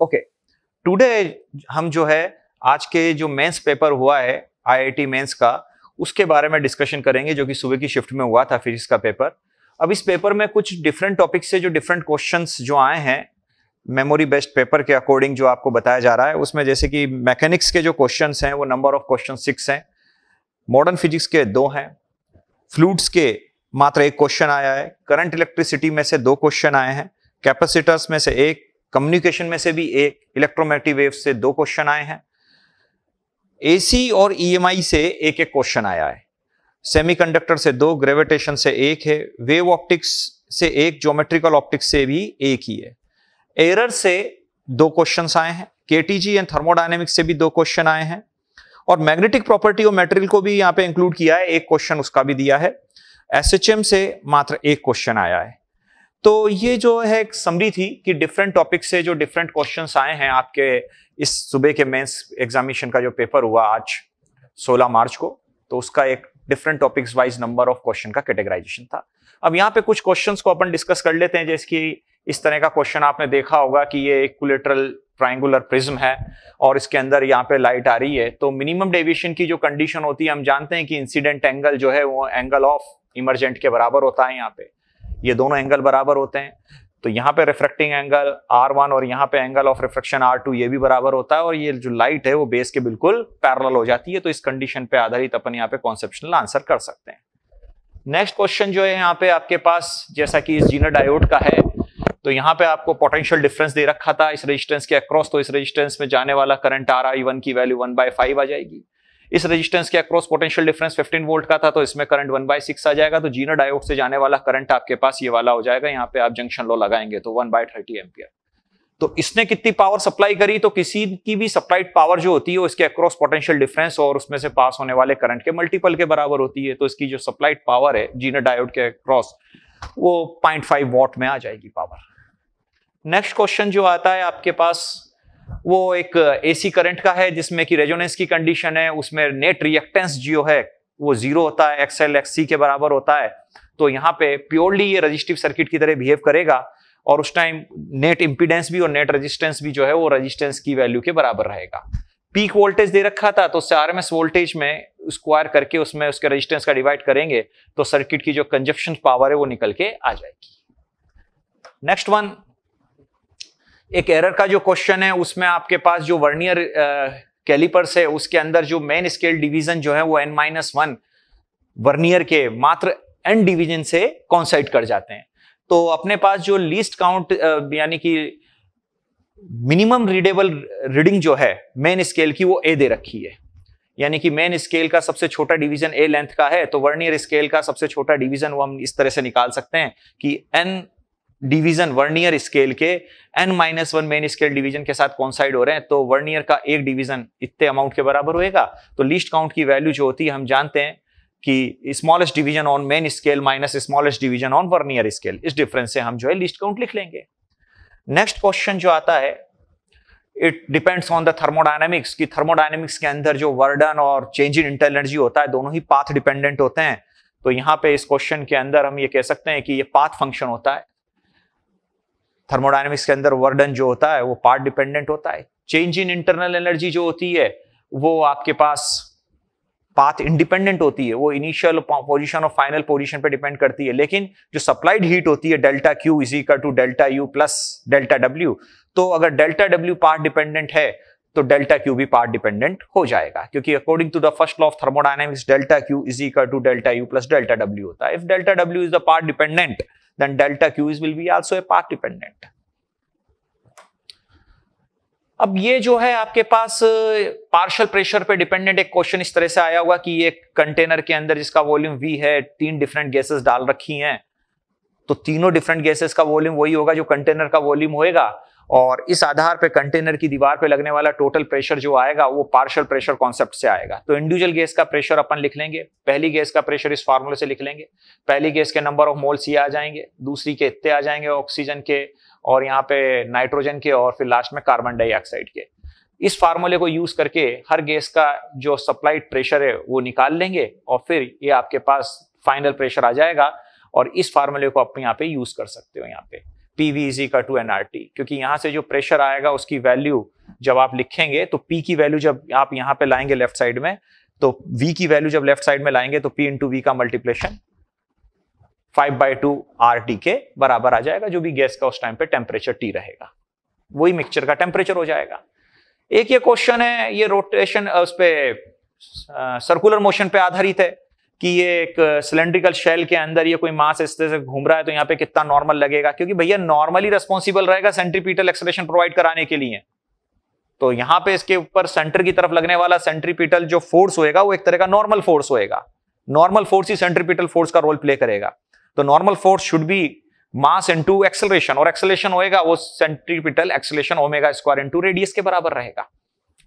okay today हम जो है आज के जो मेंस पेपर हुआ है आईआईटी मेंस का उसके बारे में डिस्कशन करेंगे जो कि सुबह की शिफ्ट में हुआ था फिजिक्स का पेपर अब इस पेपर में कुछ डिफरेंट टॉपिक से जो डिफरेंट क्वेश्चन जो आए हैं मेमोरी बेस्ड पेपर के अकॉर्डिंग जो आपको बताया जा रहा है उसमें जैसे कि मैकेनिक्स के जो क्वेश्चन हैं वो नंबर ऑफ क्वेश्चन सिक्स हैं मॉडर्न फिजिक्स के दो हैं फ्लूड्स के मात्र एक क्वेश्चन आया है करंट इलेक्ट्रिसिटी में से दो क्वेश्चन आए हैं कैपेसिटर्स में से एक कम्युनिकेशन में से भी एक इलेक्ट्रोमैटिक वेव से दो क्वेश्चन आए हैं एसी और ईएमआई e से एक एक क्वेश्चन आया है सेमीकंडक्टर से दो ग्रेविटेशन से एक है वेव ऑप्टिक्स से एक ज्योमेट्रिकल ऑप्टिक्स से भी एक ही है एरर से दो क्वेश्चन आए हैं केटीजी एंड थर्मोडाइनेमिक्स से भी दो क्वेश्चन आए हैं और मैग्नेटिक प्रॉपर्टी ऑफ मेटेरियल को भी यहाँ पे इंक्लूड किया है एक क्वेश्चन उसका भी दिया है एसएचएम से मात्र एक क्वेश्चन आया है तो ये जो है एक समरी थी कि डिफरेंट टॉपिक से जो डिफरेंट क्वेश्चंस आए हैं आपके इस सुबह के मेंस एग्जामिनेशन का जो पेपर हुआ आज 16 मार्च को तो उसका एक different topics wise number of question का कैटेगराइजेशन था अब यहाँ पे कुछ क्वेश्चन को अपन डिस्कस कर लेते हैं जैसे कि इस तरह का क्वेश्चन आपने देखा होगा कि ये एक कुलेट्रल ट्राइंगुलर प्रिज्म है और इसके अंदर यहाँ पे लाइट आ रही है तो मिनिमम डेविएशन की जो कंडीशन होती है हम जानते हैं कि इंसिडेंट एंगल जो है वो एंगल ऑफ इमरजेंट के बराबर होता है यहाँ पे ये दोनों एंगल बराबर होते हैं तो यहाँ पे रिफ्रेक्टिंग एंगल R1 और यहाँ पे एंगल ऑफ रिफ्रेक्शन R2 ये भी बराबर होता है और ये जो लाइट है वो बेस के बिल्कुल पैरल हो जाती है तो इस कंडीशन पे आधारित अपन यहाँ पे कॉन्सेप्शनल आंसर कर सकते हैं नेक्स्ट क्वेश्चन जो है यहाँ पे आपके पास जैसा कि इस जीनर डायोड का है तो यहाँ पे आपको पोटेंशियल डिफरेंस दे रखा था इस रजिस्टेंस के अक्रॉस तो इस रजिस्टेंस में जाने वाला करंट आर आई वन की वैल्यू वन बाय फाइव आ जाएगी इस रेजिस्टेंस के अक्रॉस पोटेंशियल डिफरेंस 15 वोल्ट का था तो इसमें करंट 1 बाई सिक्स आ जाएगा तो जीना डायोड से जाने वाला करंट आपके पास ये वाला हो जाएगा यहाँ पे आप जंक्शन लो लगाएंगे तो 1 बाय थर्टी एमपियर तो इसने कितनी पावर सप्लाई करी तो किसी की भी सप्लाइड पावर जो होती है उसके अक्रॉस पोटेंशियल डिफरेंस और उसमें से पास होने वाले करंट के मल्टीपल के बराबर होती है तो इसकी जो सप्लाइड पावर है जीना डायोड के अक्रॉस वो पॉइंट वॉट में आ जाएगी पावर नेक्स्ट क्वेश्चन जो आता है आपके पास वो एक एसी uh, करंट का है जिसमें कि रेजोनेंस की कंडीशन है उसमें नेट रिएक्टेंस जियो है वो जीरो होता है एक्सएल एक्सी के बराबर होता है तो यहाँ पे प्योरली ये रजिस्टिव सर्किट की तरह बिहेव करेगा और उस टाइम नेट इम्पीडेंस भी और नेट रजिस्टेंस भी जो है वो रजिस्टेंस की वैल्यू के बराबर रहेगा पीक वोल्टेज दे रखा था तो उससे आरएमएस वोल्टेज में स्क्वायर करके उसमें उसके रजिस्टेंस का डिवाइड करेंगे तो सर्किट की जो कंजप्शन पावर है वो निकल के आ जाएगी नेक्स्ट वन एक एरर का जो क्वेश्चन है उसमें आपके पास जो वर्नियर कैलिपर्स है उसके अंदर जो मेन स्केल डिवीजन जो है वो एन माइनस वन वर्नियर के मात्र एन डिवीजन से कॉन्साइड कर जाते हैं तो अपने पास जो लीस्ट काउंट यानी कि मिनिमम रीडेबल रीडिंग जो है मेन स्केल की वो ए दे रखी है यानी कि मेन स्केल का सबसे छोटा डिवीजन ए लेंथ का है तो वर्नियर स्केल का सबसे छोटा डिवीजन वो हम इस तरह से निकाल सकते हैं कि एन डिवीजन वर्नियर स्केल के N minus one main scale division के साथ कौन साइड हो रहे हैं तो वर्नियर का एक डिवीजन इतने अमाउंट के बराबर होएगा तो लीस्ट काउंट की वैल्यू जो होती है हम जानते हैं कि smallest division on main scale minus smallest division on vernier scale इस डिफरेंस से हम जो है लिस्ट काउंट लिख लेंगे नेक्स्ट क्वेश्चन जो आता है it depends on the thermodynamics कि थर्मोडाइनमिक्स के अंदर जो वर्डन और चेंज इन इंटर एनर्जी होता है दोनों ही पाथ डिपेंडेंट होते हैं तो यहाँ पे इस क्वेश्चन के अंदर हम ये कह सकते हैं कि ये पाथ फंक्शन होता है थर्मोडाइनमिक्स के अंदर वर्डन जो होता है वो पार्ट डिपेंडेंट होता है चेंज इन इंटरनल एनर्जी जो होती है वो आपके पास पाथ इंडिपेंडेंट होती है वो इनिशियल पोजीशन और फाइनल पोजीशन पे डिपेंड करती है लेकिन जो सप्लाइड हीट होती है delta Q is equal to delta U plus delta W तो अगर डेल्टा डब्ल्यू पाथ डिपेंडेंट है तो डेल्टा क्यू भी पार्ट डिपेंडेंट हो जाएगा क्योंकि according to the first law of thermodynamics delta Q is equal to delta U plus delta W होता है if delta W is the part dependent then delta Q is will be also a part dependent अब ये जो है आपके पास partial pressure पे dependent एक क्वेश्चन इस तरह से आया हुआ कि एक कंटेनर के अंदर जिसका वॉल्यूम वी है तीन डिफरेंट गैसेस डाल रखी हैं तो तीनों डिफरेंट गैसेस का वॉल्यूम वही होगा जो कंटेनर का वॉल्यूम होएगा और इस आधार पे कंटेनर की दीवार पे लगने वाला टोटल प्रेशर जो आएगा वो पार्शल प्रेशर कॉन्सेप्ट से आएगा तो इंडिविजुअल गैस का प्रेशर अपन लिख लेंगे पहली गैस का प्रेशर इस फार्मूले से लिख लेंगे पहली गैस के नंबर ऑफ मोल्स ये आ जाएंगे दूसरी के इतने आ जाएंगे ऑक्सीजन के और यहाँ पे नाइट्रोजन के और फिर लास्ट में कार्बन डाइऑक्साइड के इस फार्मूले को यूज करके हर गैस का जो सप्लाइड प्रेशर है वो निकाल लेंगे और फिर ये आपके पास फाइनल प्रेशर आ जाएगा और इस फार्मूले को आप यहाँ पे यूज कर सकते हो यहाँ पे P V two N R T क्योंकि यहां से जो प्रेशर आएगा उसकी वैल्यू जब आप लिखेंगे तो पी की वैल्यू जब आप यहाँ पे लाएंगे लेफ्ट साइड में तो वी की वैल्यू जब लेफ्ट साइड में लाएंगे तो पी इंटू वी का multiplication five by two R T के बराबर आ जाएगा जो भी गैस का उस टाइम पे टेम्परेचर टी रहेगा वही मिक्सचर का टेम्परेचर हो जाएगा एक ये क्वेश्चन है ये रोटेशन उस पर सर्कुलर मोशन पे आधारित है कि ये एक सिलेंड्रिकल शेल के अंदर ये कोई मास इस तरह से घूम रहा है तो यहाँ पे कितना नॉर्मल लगेगा क्योंकि भैया नॉर्मली रेस्पॉन्सिबल रहेगा सेंट्रीपीटल एक्सलेशन प्रोवाइड कराने के लिए तो यहाँ पे इसके ऊपर सेंटर की तरफ लगने वाला सेंट्रीपीटल जो फोर्स होएगा वो एक तरह का नॉर्मल फोर्स होएगा नॉर्मल फोर्स ही सेंट्रीपीटल फोर्स का रोल प्ले करेगा तो normal force should be mass into acceleration और एक्सलेशन होएगा वो centripetal acceleration omega square into radius के बराबर रहेगा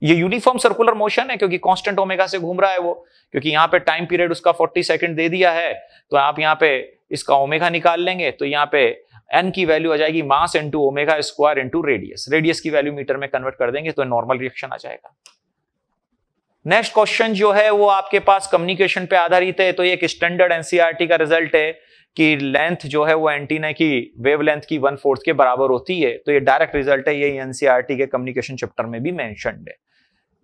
ये यूनिफॉर्म सर्कुलर मोशन है क्योंकि कांस्टेंट ओमेगा से घूम रहा है वो क्योंकि यहाँ पे टाइम पीरियड उसका 40 सेकंड दे दिया है तो आप यहाँ पे इसका ओमेगा निकाल लेंगे तो यहाँ पे एन की वैल्यू आ जाएगी mass into omega square into radius radius की वैल्यू मीटर में कन्वर्ट कर देंगे तो नॉर्मल रिएक्शन आ जाएगा नेक्स्ट क्वेश्चन जो है वो आपके पास कम्युनिकेशन पे आधारित है तो एक स्टैंडर्ड एनसीईआरटी का रिजल्ट है कि लेंथ जो है वो एंटीना की वेवलेंथ की वन फोर्थ के बराबर होती है तो ये डायरेक्ट रिजल्ट है ये एनसीईआरटी के कम्युनिकेशन चैप्टर में भी मैंशनड है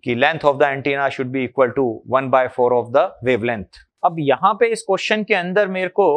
कि length of the antenna should be equal to one by four of the wavelength अब यहां पे इस क्वेश्चन के अंदर मेरे को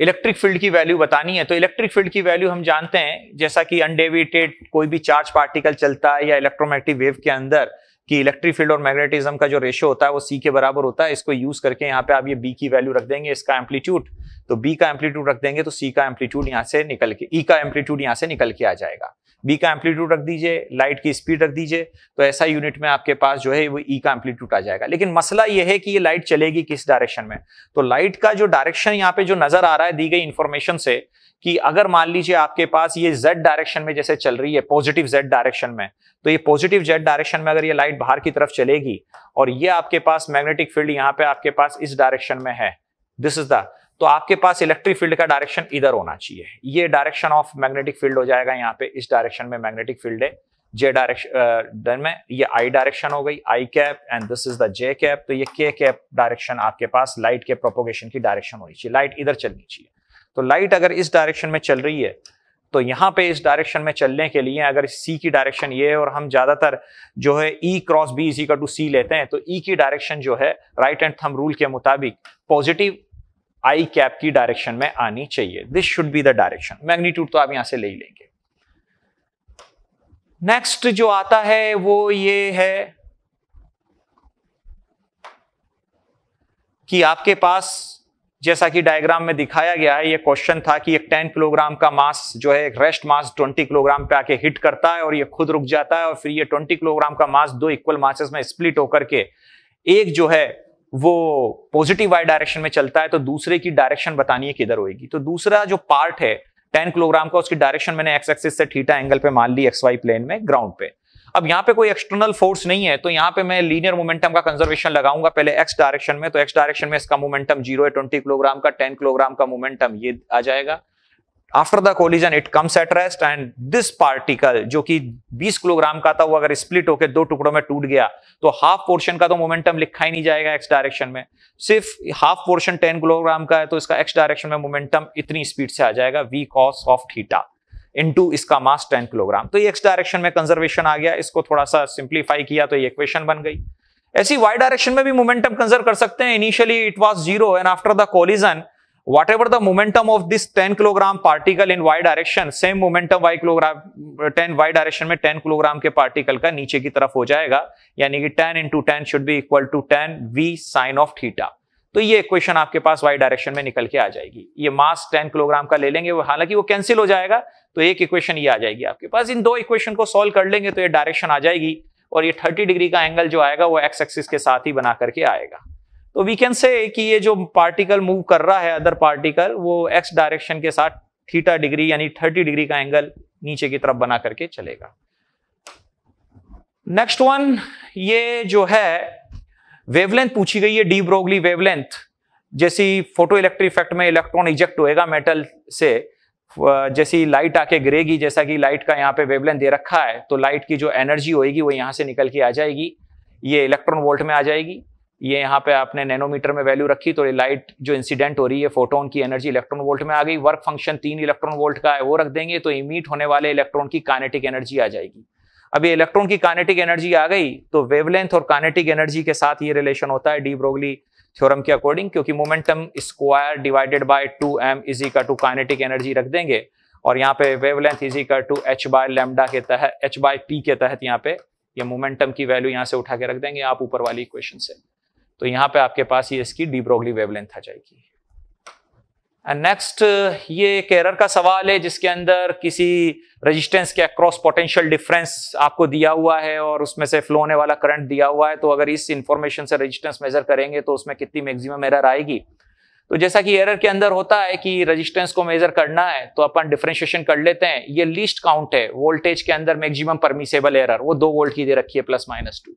इलेक्ट्रिक फील्ड की वैल्यू बतानी है तो इलेक्ट्रिक फील्ड की वैल्यू हम जानते हैं जैसा कि अनडेविटेड कोई भी चार्ज पार्टिकल चलता है या इलेक्ट्रोमैग्नेटिक वेव के अंदर कि इलेक्ट्रिक फील्ड और मैग्नेटिज्म का जो रेशियो होता है वो सी के बराबर होता है इसको यूज करके यहाँ पे आप ये बी की वैल्यू रख देंगे इसका एम्पलीट्यूड तो बी का एम्पलीट्यूड रख देंगे तो सी का एम्पलीट्यूड यहाँ से निकल के ई e का एम्पलीट्यूड यहाँ से निकल के आ जाएगा बी का एम्पलीट्यूड रख दीजिए लाइट की स्पीड रख दीजिए तो ऐसा यूनिट में आपके पास जो है वो ई e का एम्पलीट्यूड आ जाएगा लेकिन मसला यह है कि ये लाइट चलेगी किस डायरेक्शन में तो लाइट का जो डायरेक्शन यहाँ पे जो नजर आ रहा है दी गई इन्फॉर्मेशन से कि अगर मान लीजिए आपके पास ये जेड डायरेक्शन में जैसे चल रही है पॉजिटिव जेड डायरेक्शन में तो ये पॉजिटिव जेड डायरेक्शन में अगर ये लाइट बाहर की तरफ चलेगी और ये आपके पास मैग्नेटिक फील्ड यहाँ पे आपके पास इस डायरेक्शन में है दिस इज द तो आपके पास इलेक्ट्रिक फील्ड का डायरेक्शन इधर होना चाहिए ये डायरेक्शन ऑफ मैग्नेटिक फील्ड हो जाएगा यहाँ पे इस डायरेक्शन में मैग्नेटिक फील्ड है जे डायरेक्शन में ये आई डायरेक्शन हो गई I cap and this is the J cap तो ये के कैप डायरेक्शन आपके पास लाइट के प्रोपोगेशन की डायरेक्शन होनी चाहिए लाइट इधर चलनी चाहिए तो लाइट अगर इस डायरेक्शन में चल रही है तो यहाँ पे इस डायरेक्शन में चलने के लिए अगर सी की डायरेक्शन ये है और हम ज्यादातर जो है E cross B is to C लेते हैं तो ई e की डायरेक्शन जो है राइट एंड थम रूल के मुताबिक पॉजिटिव आई कैप की डायरेक्शन में आनी चाहिए this should be the direction magnitude तो आप यहां से ले ही लेंगे नेक्स्ट जो आता है वो ये है कि आपके पास जैसा कि डायग्राम में दिखाया गया है ये क्वेश्चन था कि एक 10 किलोग्राम का मास जो है रेस्ट मास 20 किलोग्राम पे आके हिट करता है और ये खुद रुक जाता है और फिर ये 20 किलोग्राम का मास दो इक्वल मासेस में स्प्लिट होकर के एक जो है वो पॉजिटिव वाई डायरेक्शन में चलता है तो दूसरे की डायरेक्शन बतानी है किधर होगी तो दूसरा जो पार्ट है टेन किलोग्राम का उसकी डायरेक्शन मैंने एक्स एक्सिस से ठीटा एंगल पे मान ली एक्स वाई प्लेन में ग्राउंड पे अब यहां पे कोई एक्सटर्नल फोर्स नहीं है तो यहां पे मैं लीनियर मोमेंटम का कंजर्वेशन लगाऊंगा पहले एक्स डायरेक्शन में तो एक्स डायरेक्शन में इसका मोमेंटम जीरो है ट्वेंटी किलोग्राम का टेन किलोग्राम का मोमेंटम ये आ जाएगा after the collision it comes at rest and this particle जो कि 20 किलोग्राम का था वो अगर स्प्लिट होकर दो टुकड़ों में टूट गया तो हाफ पोर्शन का तो मोमेंटम लिखा ही नहीं जाएगा एक्स डायरेक्शन में सिर्फ हाफ पोर्शन 10 किलोग्राम का है तो इसका एक्स डायरेक्शन में मोमेंटम इतनी स्पीड से आ जाएगा V cos of theta into इसका मास 10 किलोग्राम तो ये एक्स डायरेक्शन में कंजर्वेशन आ गया इसको थोड़ा सा सिंप्लीफाई किया तो ये इक्वेशन बन गई ऐसी वाई डायरेक्शन में भी मोमेंटम कंजर्व कर सकते हैं initially it was zero and after the collision what the momentum of this ten kilogram particle in Y direction same momentum Y kilogram ten Y direction में ten kilogram के particle का नीचे की तरफ हो जाएगा यानी कि ten into ten should be equal to ten V sine of theta तो ये इक्वेशन आपके पास वाई डायरेक्शन में निकल के आ जाएगी ये मास टेन किलोग्राम का ले लेंगे हालांकि वो कैंसिल हो जाएगा तो एक इक्वेशन ये आ जाएगी आपके पास इन दो इक्वेशन को सॉल्व कर लेंगे तो ये डायरेक्शन आ जाएगी और ये 30 डिग्री का एंगल जो आएगा वो एक्स एक्सिस के साथ ही बना करके आएगा तो वी कैन से कि ये जो पार्टिकल मूव कर रहा है अदर पार्टिकल वो एक्स डायरेक्शन के साथ थीटा डिग्री यानी थर्टी डिग्री का एंगल नीचे की तरफ बना करके चलेगा नेक्स्ट वन ये जो है वेवलेंथ पूछी गई है डी ब्रोगली वेवलेंथ जैसी फोटो इलेक्ट्रिक इफेक्ट में इलेक्ट्रॉन इजेक्ट होएगा मेटल से जैसी लाइट आके गिरेगी जैसा कि लाइट का यहाँ पे वेवलेंथ दे रखा है तो लाइट की जो एनर्जी होएगी वो यहाँ से निकल के आ जाएगी ये इलेक्ट्रॉन वोल्ट में आ जाएगी ये यहाँ पे आपने नैनोमीटर में वैल्यू रखी तो लाइट जो इंसिडेंट हो रही है फोटोन की एनर्जी इलेक्ट्रॉन वोल्ट में आ गई वर्क फंक्शन तीन इलेक्ट्रॉन वोल्ट का है वो रख देंगे तो इमीट होने वाले इलेक्ट्रॉन की कानेटिक एनर्जी आ जाएगी अब ये इलेक्ट्रॉन की कानेटिक एनर्जी आ गई तो वेवलेंथ और कानेटिक एनर्जी के साथ ये रिलेशन होता है डी ब्रोगली थ्योरम के अकॉर्डिंग क्योंकि momentum square divided by two M is का टू कानेटिक एनर्जी रख देंगे और यहाँ पे वेवलेंथ इज का टू एच बाय लेमडा के तहत एच बाय पी के तहत यहाँ पे ये मोमेंटम की वैल्यू यहाँ से उठा के रख देंगे आप ऊपर वाली इक्वेशन से तो यहाँ पे आपके पास ये इसकी डी ब्रोगली वेवलेंथ आ जाएगी नेक्स्ट uh, ये एक एरर का सवाल है जिसके अंदर किसी रेजिस्टेंस के अक्रॉस पोटेंशियल डिफरेंस आपको दिया हुआ है और उसमें से फ्लो होने वाला करंट दिया हुआ है तो अगर इस इंफॉर्मेशन से रेजिस्टेंस मेजर करेंगे तो उसमें कितनी मैक्सिमम एरर आएगी तो जैसा कि एरर के अंदर होता है कि रेजिस्टेंस को मेजर करना है तो अपन डिफ्रेंशिएशन कर लेते हैं ये लीस्ट काउंट है वोल्टेज के अंदर मैक्सिमम परमिसेबल एरर वो दो वोल्ट की दे रखी है प्लस माइनस टू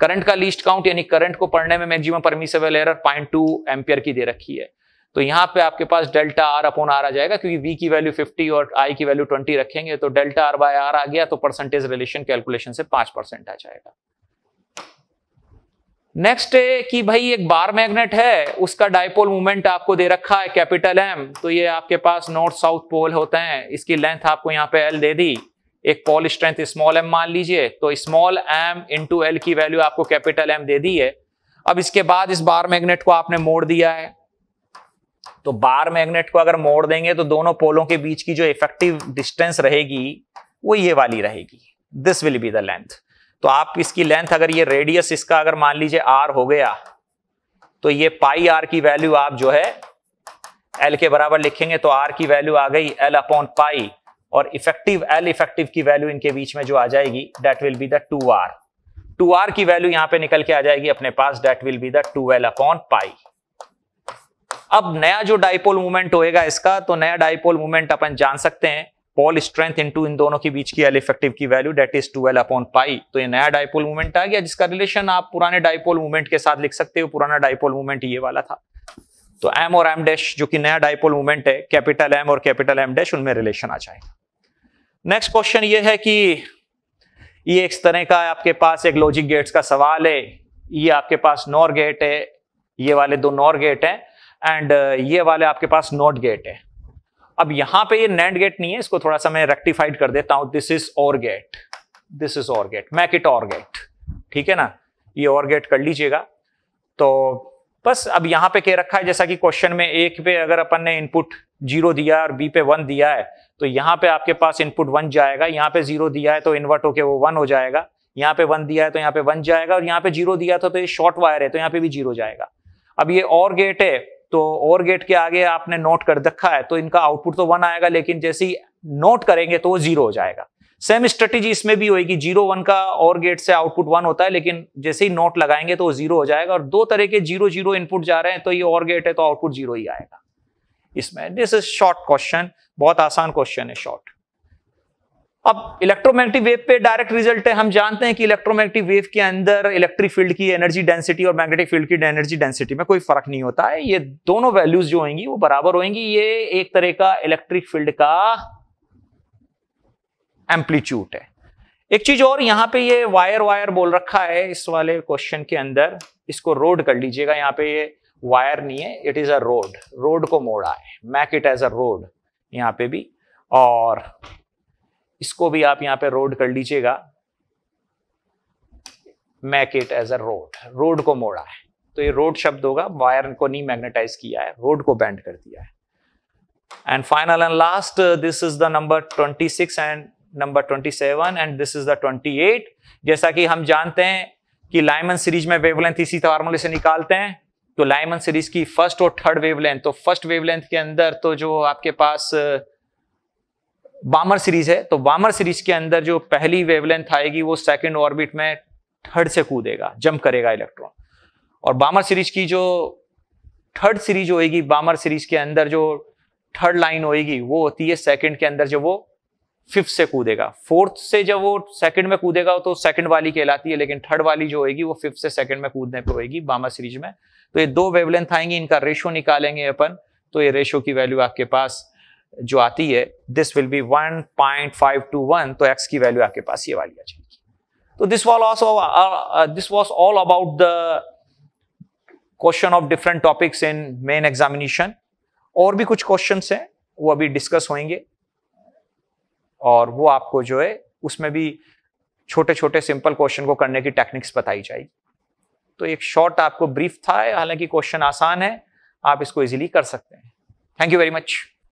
करंट का लीस्ट काउंट यानी करंट को पढ़ने में maximum permissible error point two ampere की दे रखी है तो यहाँ पे आपके पास डेल्टा आर अपॉन आर आ जाएगा क्योंकि वी की वैल्यू 50 और आई की वैल्यू 20 रखेंगे तो डेल्टा आर बाय आर आ गया तो परसेंटेज रिलेशन कैलकुलेशन से पांच परसेंट आ जाएगा नेक्स्ट है कि भाई एक बार मैग्नेट है उसका डायपोल मूवमेंट आपको दे रखा है कैपिटल एम तो ये आपके पास नॉर्थ साउथ पोल होते हैं इसकी लेंथ आपको यहाँ पे एल दे दी एक पोल स्ट्रेंथ स्मॉल एम मान लीजिए तो स्मॉल एम इंटू एल की वैल्यू आपको कैपिटल एम दे दी है अब इसके बाद इस बार मैग्नेट को आपने मोड़ दिया है तो बार मैग्नेट को अगर मोड़ देंगे तो दोनों पोलों के बीच की जो इफेक्टिव डिस्टेंस रहेगी वो ये वाली रहेगी this will be the length तो आप इसकी लेंथ अगर ये रेडियस इसका अगर मान लीजिए आर हो गया तो ये पाई आर की वैल्यू आप जो है एल के बराबर लिखेंगे तो आर की वैल्यू आ गई एल अपॉन पाई और इफेक्टिव एल इफेक्टिव की वैल्यू इनके बीच में जो आ जाएगी that will be the two R two R की वैल्यू यहां पे निकल के आ जाएगी अपने पास that will be the two L upon pi अब नया जो डाइपोल मूवमेंट होएगा इसका तो नया डाइपोल मूवमेंट अपन जान सकते हैं पॉल स्ट्रेंथ इनटू इन दोनों के बीच की एल इफेक्टिव की value that is 12 upon pi तो ये नया डाइपोल मूवमेंट आ गया जिसका रिलेशन आप पुराने डाइपोल मूवमेंट के साथ लिख सकते हो पुराना डाइपोल मूवमेंट ये वाला था तो एम और एम डैश जो कि नया डाइपोल मूवमेंट है कैपिटल एम और कैपिटल एम डैश उनमें रिलेशन आ जाएगा नेक्स्ट क्वेश्चन ये है कि ये एक तरह का आपके पास एक लॉजिक गेट्स का सवाल है ये आपके पास नॉर गेट है ये वाले दो नॉर गेट हैं एंड uh, ये वाले आपके पास नॉट गेट है अब यहाँ पे ये नैंड गेट नहीं है इसको थोड़ा सा मैं रेक्टिफाइड कर देता हूं this is OR gate this is OR gate make it OR gate ठीक है ना ये और गेट कर लीजिएगा तो बस अब यहाँ पे कह रखा है जैसा कि क्वेश्चन में एक पे अगर अपन ने इनपुट जीरो दिया और बी पे वन दिया है तो यहां पे आपके पास इनपुट वन जाएगा यहाँ पे जीरो दिया है तो इन्वर्ट होके वो वन हो जाएगा यहाँ पे वन दिया है तो यहाँ पे तो वन तो जाएगा और यहाँ पे जीरो दिया था तो ये शॉर्ट वायर है तो यहाँ पे भी जीरो जाएगा अब ये और गेट है तो और गेट के आगे आपने नोट कर रखा है तो इनका आउटपुट तो वन आएगा लेकिन जैसे ही नोट करेंगे तो वो जीरो हो जाएगा सेम स्ट्रेटेजी इसमें भी होगी जीरो वन का और गेट से आउटपुट वन होता है लेकिन जैसे ही नोट लगाएंगे तो वो जीरो हो जाएगा और दो तरह के जीरो जीरो इनपुट जा रहे हैं तो ये और गेट है तो आउटपुट जीरो ही आएगा इसमें दिस इज शॉर्ट क्वेश्चन बहुत आसान क्वेश्चन है शॉर्ट अब इलेक्ट्रोमैग्नेटिक वेव पे डायरेक्ट रिजल्ट है हम जानते हैं कि इलेक्ट्रोमैग्नेटिक वेव के अंदर इलेक्ट्रिक फील्ड की एनर्जी डेंसिटी और मैग्नेटिक फील्ड की एनर्जी डेंसिटी में कोई फर्क नहीं होता है ये दोनों वैल्यूज जो होंगी वो बराबर होंगी ये एक तरह का इलेक्ट्रिक फील्ड का एम्पलीट्यूट है एक चीज और यहां पे ये वायर वायर बोल रखा है इस वाले क्वेश्चन के अंदर इसको रोड कर लीजिएगा यहाँ पे ये वायर नहीं है it is a rod rod को मोड़ा है make it as a rod यहाँ पे भी और इसको भी आप यहां पे रोड कर लीजिएगा make it as a rod rod को मोड़ा है तो ये रोड शब्द होगा वायर को नहीं मैग्नेटाइज किया है रोड को बैंड कर दिया है and final and last this is the number 26 and number 27 and this is the 28 जैसा कि हम जानते हैं कि लाइमन सीरीज में वेवलेंथ इसी फॉर्मूले से निकालते हैं तो लाइमन सीरीज की फर्स्ट और थर्ड वेवलेंथ तो फर्स्ट वेवलेंथ के अंदर तो जो आपके पास uh, वामर सीरीज है तो वामर सीरीज के अंदर जो पहली वेवलेंथ आएगी वो सेकंड ऑर्बिट में थर्ड से कूदेगा जंप करेगा इलेक्ट्रॉन और बामर सीरीज की जो थर्ड सीरीज होएगी बामर सीरीज के अंदर जो थर्ड लाइन होएगी वो होती है सेकंड के अंदर जब वो फिफ्थ से कूदेगा फोर्थ से जब वो सेकंड में कूदेगा तो सेकंड वाली कहलाती है लेकिन थर्ड वाली जो होएगी वो फिफ्थ से सेकंड में कूदने पे होएगी बामर सीरीज में तो ये दो वेवलेंथ आएंगे इनका रेशो निकालेंगे अपन तो ये रेशो की वैल्यू आपके पास जो आती है दिस विल बी 1.521 तो एक्स की वैल्यू आपके पास ये वाली आ जाएगी तो this wall also this was all about the question of different topics in main examination और भी कुछ क्वेश्चन हैं वो अभी डिस्कस होंगे और वो आपको जो है उसमें भी छोटे छोटे सिंपल क्वेश्चन को करने की टेक्निक्स बताई जाएगी तो एक शॉर्ट आपको ब्रीफ था हालांकि क्वेश्चन आसान है आप इसको इजीली कर सकते हैं थैंक यू वेरी मच